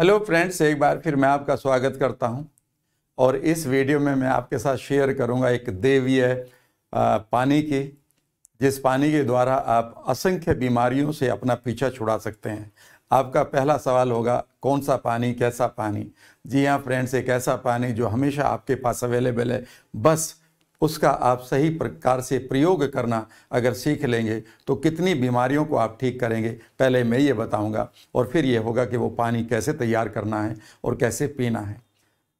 hello friends एक बार फिर मैं आपका स्वागत करता हूं और इस वीडियो में मैं आपके साथ शेयर करूंगा एक देवीय पानी की जिस पानी के द्वारा आप असंख्य बीमारियों से अपना पीछा छुड़ा सकते हैं आपका पहला सवाल होगा कौन सा पानी कैसा पानी जी हाँ फ्रेंड्स एक ऐसा पानी जो हमेशा आपके पास अवेलेबल है बस उसका आप सही प्रकार से प्रयोग करना अगर सीख लेंगे तो कितनी बीमारियों को आप ठीक करेंगे पहले मैं ये बताऊंगा और फिर ये होगा कि वो पानी कैसे तैयार करना है और कैसे पीना है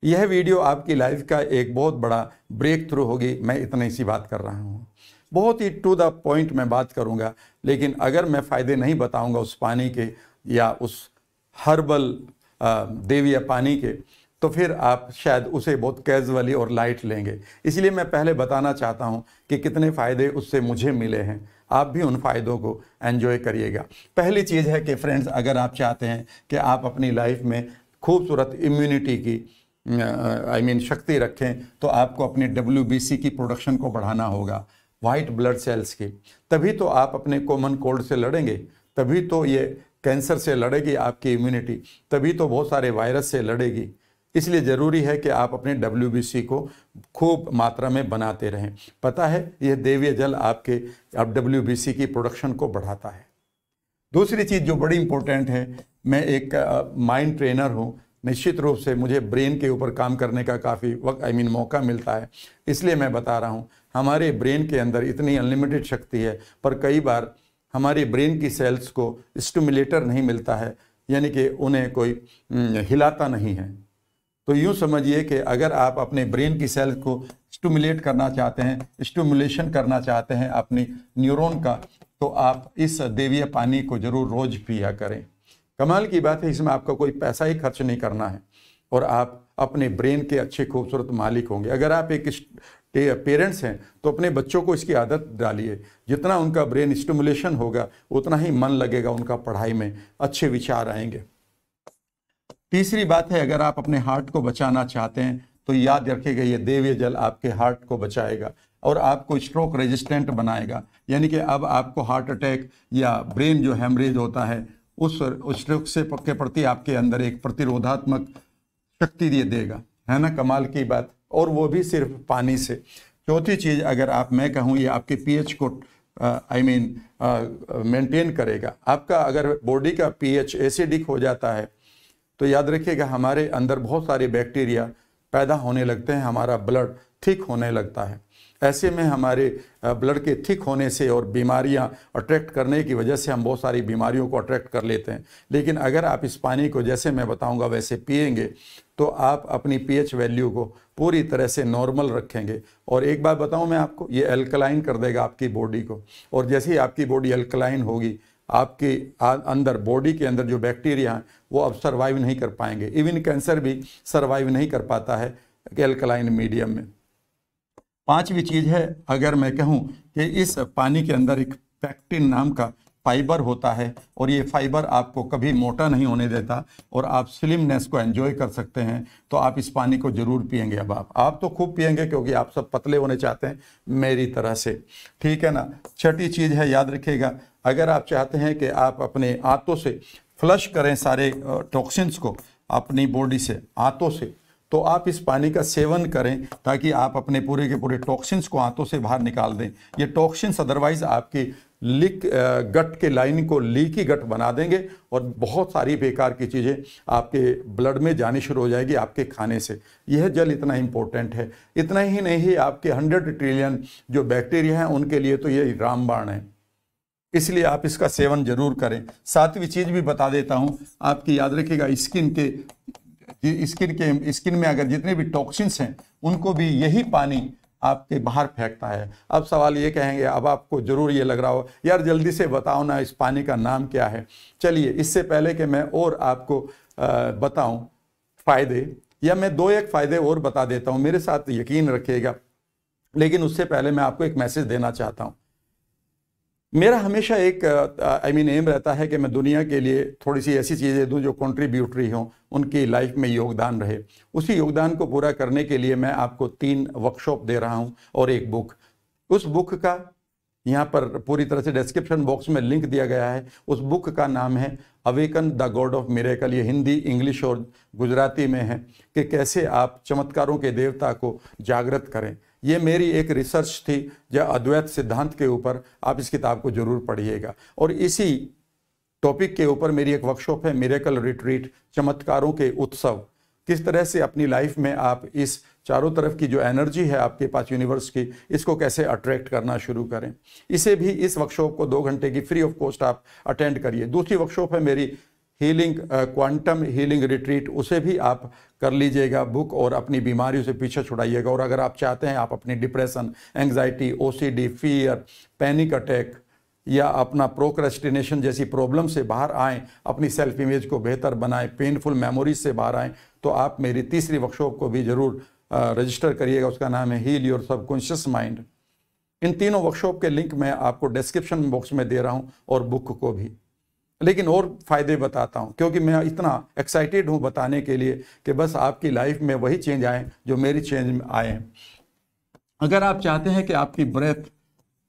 यह वीडियो आपकी लाइफ का एक बहुत बड़ा ब्रेक थ्रू होगी मैं इतनी सी बात कर रहा हूँ बहुत ही टू द पॉइंट मैं बात करूँगा लेकिन अगर मैं फ़ायदे नहीं बताऊँगा उस पानी के या उस हर्बल देवी पानी के तो फिर आप शायद उसे बहुत कैजुअली और लाइट लेंगे इसलिए मैं पहले बताना चाहता हूँ कि कितने फ़ायदे उससे मुझे मिले हैं आप भी उन फ़ायदों को एंजॉय करिएगा पहली चीज़ है कि फ्रेंड्स अगर आप चाहते हैं कि आप अपनी लाइफ में खूबसूरत इम्यूनिटी की आई I मीन mean, शक्ति रखें तो आपको अपनी डब्ल्यू की प्रोडक्शन को बढ़ाना होगा वाइट ब्लड सेल्स की तभी तो आप अपने कॉमन कोल्ड से लड़ेंगे तभी तो ये कैंसर से लड़ेगी आपकी इम्यूनिटी तभी तो बहुत सारे वायरस से लड़ेगी इसलिए ज़रूरी है कि आप अपने डब्ल्यू को खूब मात्रा में बनाते रहें पता है यह देवीय जल आपके अब डब्ल्यू की प्रोडक्शन को बढ़ाता है दूसरी चीज़ जो बड़ी इम्पोर्टेंट है मैं एक माइंड ट्रेनर हूँ निश्चित रूप से मुझे ब्रेन के ऊपर काम करने का काफ़ी वक्त आई मीन मौका मिलता है इसलिए मैं बता रहा हूँ हमारे ब्रेन के अंदर इतनी अनलिमिटेड शक्ति है पर कई बार हमारे ब्रेन की सेल्स को स्टमुलेटर नहीं मिलता है यानी कि उन्हें कोई हम्म, हिलाता नहीं है तो यूँ समझिए कि अगर आप अपने ब्रेन की सेल को स्टमुलेट करना चाहते हैं स्टमुलेशन करना चाहते हैं अपनी न्यूरोन का तो आप इस देवीय पानी को ज़रूर रोज़ पिया करें कमाल की बात है इसमें आपका कोई पैसा ही खर्च नहीं करना है और आप अपने ब्रेन के अच्छे खूबसूरत मालिक होंगे अगर आप एक पेरेंट्स हैं तो अपने बच्चों को इसकी आदत डालिए जितना उनका ब्रेन स्टमुलेशन होगा उतना ही मन लगेगा उनका पढ़ाई में अच्छे विचार आएंगे तीसरी बात है अगर आप अपने हार्ट को बचाना चाहते हैं तो याद रखेगा ये देवीय जल आपके हार्ट को बचाएगा और आपको स्ट्रोक रेजिस्टेंट बनाएगा यानी कि अब आपको हार्ट अटैक या ब्रेन जो हैमरेज होता है उस स्ट्रोक से के प्रति आपके अंदर एक प्रतिरोधात्मक शक्ति दे देगा है ना कमाल की बात और वो भी सिर्फ पानी से चौथी चीज़ अगर आप मैं कहूँ ये आपके पीएच को आई मीन मेंटेन करेगा आपका अगर बॉडी का पीएच एसिडिक हो जाता है तो याद रखिएगा हमारे अंदर बहुत सारे बैक्टीरिया पैदा होने लगते हैं हमारा ब्लड थिक होने लगता है ऐसे में हमारे ब्लड के थिक होने से और बीमारियां अट्रैक्ट करने की वजह से हम बहुत सारी बीमारियों को अट्रैक्ट कर लेते हैं लेकिन अगर आप इस पानी को जैसे मैं बताऊंगा वैसे पिएंगे तो आप अपनी पीएच वैल्यू को पूरी तरह से नॉर्मल रखेंगे और एक बात बताऊं मैं आपको ये अल्कलाइन कर देगा आपकी बॉडी को और जैसे ही आपकी बॉडी अल्कलाइन होगी आपके अंदर बॉडी के अंदर जो बैक्टीरिया हैं वो अब सर्वाइव नहीं कर पाएंगे इवन कैंसर भी सर्वाइव नहीं कर पाता है एल्कलाइन मीडियम में पांचवी चीज़ है अगर मैं कहूँ कि इस पानी के अंदर एक पैक्टिन नाम का फाइबर होता है और ये फाइबर आपको कभी मोटा नहीं होने देता और आप स्लिमनेस को एंजॉय कर सकते हैं तो आप इस पानी को ज़रूर पियेंगे अब आप आप तो खूब पियेंगे क्योंकि आप सब पतले होने चाहते हैं मेरी तरह से ठीक है ना छठी चीज़ है याद रखिएगा अगर आप चाहते हैं कि आप अपने आंतों से फ्लश करें सारे टॉक्सिन्स को अपनी बॉडी से आंतों से तो आप इस पानी का सेवन करें ताकि आप अपने पूरे के पूरे टॉक्सिन्स को आंतों से बाहर निकाल दें ये टॉक्सिन्स अदरवाइज आपकी लिक गट के लाइन को लीकी गट बना देंगे और बहुत सारी बेकार की चीज़ें आपके ब्लड में जानी शुरू हो जाएगी आपके खाने से यह जल इतना इम्पोर्टेंट है इतना ही नहीं आपके हंड्रेड ट्रिलियन जो बैक्टीरिया हैं उनके लिए तो ये रामबाण है इसलिए आप इसका सेवन जरूर करें सातवीं चीज़ भी बता देता हूँ आपकी याद रखिएगा स्किन के स्किन के स्किन में अगर जितने भी टॉक्सिन्स हैं उनको भी यही पानी आपके बाहर फेंकता है अब सवाल ये कहेंगे अब आपको ज़रूर ये लग रहा हो यार जल्दी से बताओ ना इस पानी का नाम क्या है चलिए इससे पहले कि मैं और आपको बताऊं फ़ायदे या मैं दो एक फ़ायदे और बता देता हूं मेरे साथ यकीन रखिएगा लेकिन उससे पहले मैं आपको एक मैसेज देना चाहता हूं मेरा हमेशा एक आई मीन एम रहता है कि मैं दुनिया के लिए थोड़ी सी ऐसी चीज़ें दूं जो कॉन्ट्रीब्यूटरी हों उनकी लाइफ में योगदान रहे उसी योगदान को पूरा करने के लिए मैं आपको तीन वर्कशॉप दे रहा हूं और एक बुक उस बुक का यहाँ पर पूरी तरह से डिस्क्रिप्शन बॉक्स में लिंक दिया गया है उस बुक का नाम है awaken the God of miracle ये हिंदी इंग्लिश और गुजराती में है कि कैसे आप चमत्कारों के देवता को जागृत करें ये मेरी एक रिसर्च थी जो अद्वैत सिद्धांत के ऊपर आप इस किताब को जरूर पढ़िएगा और इसी टॉपिक के ऊपर मेरी एक वर्कशॉप है मेरेकल रिट्रीट चमत्कारों के उत्सव किस तरह से अपनी लाइफ में आप इस चारों तरफ की जो एनर्जी है आपके पास यूनिवर्स की इसको कैसे अट्रैक्ट करना शुरू करें इसे भी इस वर्कशॉप को दो घंटे की फ्री ऑफ कॉस्ट आप अटेंड करिए दूसरी वर्कशॉप है मेरी हीलिंग क्वांटम हीलिंग रिट्रीट उसे भी आप कर लीजिएगा बुक और अपनी बीमारियों से पीछे छुड़ाइएगा और अगर आप चाहते हैं आप अपनी depression anxiety OCD fear panic attack या अपना प्रोक्रेस्टिनेशन जैसी प्रॉब्लम से बाहर आएँ अपनी सेल्फ इमेज को बेहतर बनाएं पेनफुल मेमोरीज से बाहर आएँ तो आप मेरी तीसरी वर्कशॉप को भी ज़रूर रजिस्टर uh, करिएगा उसका नाम है हील योर सबकॉन्शियस माइंड इन तीनों वर्कशॉप के लिंक मैं आपको डिस्क्रिप्शन बॉक्स में दे रहा हूँ और बुक को भी लेकिन और फ़ायदे बताता हूँ क्योंकि मैं इतना एक्साइटेड हूँ बताने के लिए कि बस आपकी लाइफ में वही चेंज आए जो मेरी चेंज में आए हैं अगर आप चाहते हैं कि आपकी ब्रेथ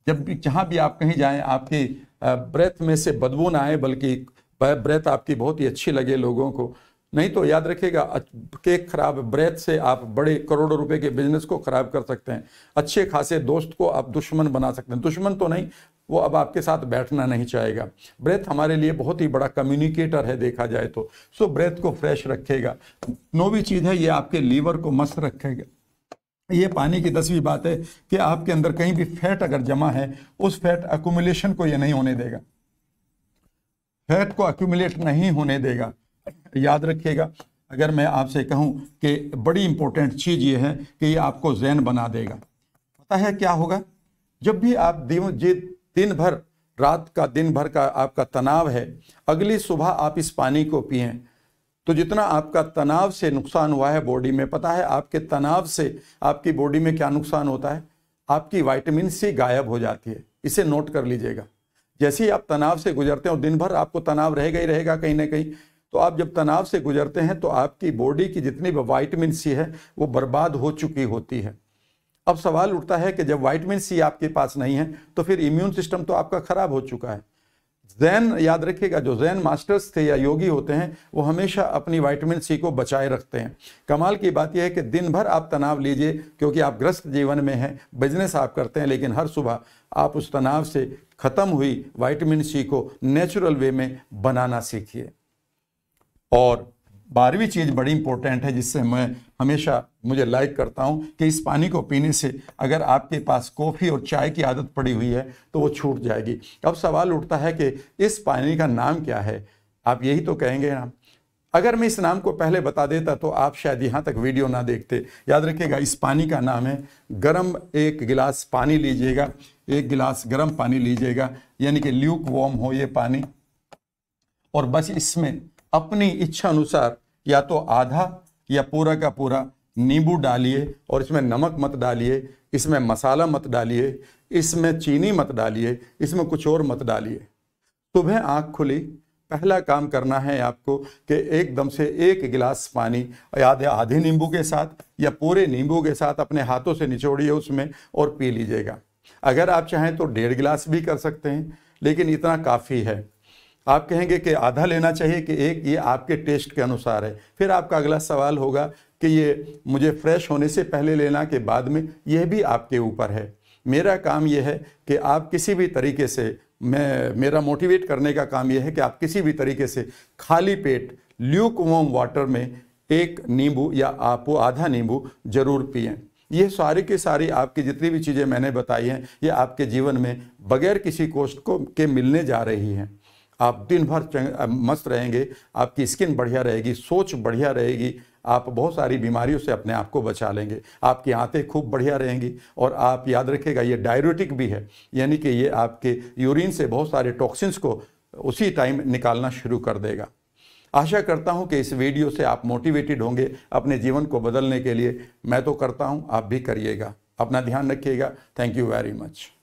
जब भी जहाँ भी आप कहीं जाएं आपकी ब्रेथ में से बदबू ना आए बल्कि ब्रेथ आपकी बहुत ही अच्छी लगे लोगों को नहीं तो याद रखिएगा केक खराब ब्रेथ से आप बड़े करोड़ों रुपए के बिजनेस को खराब कर सकते हैं अच्छे खासे दोस्त को आप दुश्मन बना सकते हैं दुश्मन तो नहीं वो अब आपके साथ बैठना नहीं चाहेगा ब्रेथ हमारे लिए बहुत ही बड़ा कम्युनिकेटर है देखा जाए तो सो ब्रेथ को फ्रेश रखेगा नौवीं चीज़ है ये आपके लीवर को मस्त रखेगा ये पानी की दसवीं बात है कि आपके अंदर कहीं भी फैट अगर जमा है उस फैट अक्यूमुलेशन को ये नहीं होने देगा फैट को अक्यूमुलेट नहीं होने देगा याद रखिएगा अगर मैं आपसे कहूं कि बड़ी इंपॉर्टेंट चीज़ ये है कि ये आपको जैन बना देगा पता है क्या होगा जब भी आप जी दिन भर रात का दिन भर का आपका तनाव है अगली सुबह आप इस पानी को पिए तो जितना आपका तनाव से नुकसान हुआ है बॉडी में पता है आपके तनाव से आपकी बॉडी में क्या नुकसान होता है आपकी वाइटमिन सी गायब हो जाती है इसे नोट कर लीजिएगा जैसे ही आप तनाव से गुजरते हैं और दिन भर आपको तनाव रहेगा ही रहेगा कहीं ना कहीं तो आप जब तनाव से गुजरते हैं तो आपकी बॉडी की जितनी भी वाइटमिन सी है वो बर्बाद हो चुकी होती है अब सवाल उठता है कि जब वाइटमिन सी आपके पास नहीं है तो फिर इम्यून सिस्टम तो आपका ख़राब हो चुका है जैन याद रखिएगा जो जैन मास्टर्स थे या योगी होते हैं वो हमेशा अपनी वाइटमिन सी को बचाए रखते हैं कमाल की बात यह है कि दिन भर आप तनाव लीजिए क्योंकि आप ग्रस्त जीवन में हैं बिजनेस आप करते हैं लेकिन हर सुबह आप उस तनाव से ख़त्म हुई वाइटमिन सी को नेचुरल वे में बनाना सीखिए और बारहवीं चीज़ बड़ी इंपॉर्टेंट है जिससे मैं हमेशा मुझे लाइक करता हूँ कि इस पानी को पीने से अगर आपके पास कॉफ़ी और चाय की आदत पड़ी हुई है तो वो छूट जाएगी अब सवाल उठता है कि इस पानी का नाम क्या है आप यही तो कहेंगे ना अगर मैं इस नाम को पहले बता देता तो आप शायद यहाँ तक वीडियो ना देखते याद रखिएगा इस पानी का नाम है गर्म एक गिलास पानी लीजिएगा एक गिलास गर्म पानी लीजिएगा यानी कि ल्यूक वॉम हो ये पानी और बस इसमें अपनी इच्छा अनुसार या तो आधा या पूरा का पूरा नींबू डालिए और इसमें नमक मत डालिए इसमें मसाला मत डालिए इसमें चीनी मत डालिए इसमें कुछ और मत डालिए सुबह आँख खुली पहला काम करना है आपको कि एकदम से एक गिलास पानी आधे आधे नींबू के साथ या पूरे नींबू के साथ अपने हाथों से निचोड़िए उसमें और पी लीजिएगा अगर आप चाहें तो डेढ़ गिलास भी कर सकते हैं लेकिन इतना काफ़ी है आप कहेंगे कि आधा लेना चाहिए कि एक ये आपके टेस्ट के अनुसार है फिर आपका अगला सवाल होगा कि ये मुझे फ्रेश होने से पहले लेना के बाद में यह भी आपके ऊपर है मेरा काम यह है कि आप किसी भी तरीके से मैं मेरा मोटिवेट करने का काम यह है कि आप किसी भी तरीके से खाली पेट ल्यूक वोम वाटर में एक नींबू या आप वो आधा नींबू जरूर पिए ये सारी की सारी आपकी जितनी भी चीज़ें मैंने बताई हैं ये आपके जीवन में बगैर किसी कोष्ट को के मिलने जा रही हैं आप दिन भर मस्त रहेंगे आपकी स्किन बढ़िया रहेगी सोच बढ़िया रहेगी आप बहुत सारी बीमारियों से अपने आप को बचा लेंगे आपकी आंतें खूब बढ़िया रहेंगी और आप याद रखेगा ये डायरेटिक भी है यानी कि ये आपके यूरिन से बहुत सारे टॉक्सिन्स को उसी टाइम निकालना शुरू कर देगा आशा करता हूं कि इस वीडियो से आप मोटिवेटेड होंगे अपने जीवन को बदलने के लिए मैं तो करता हूं आप भी करिएगा अपना ध्यान रखिएगा थैंक यू वेरी मच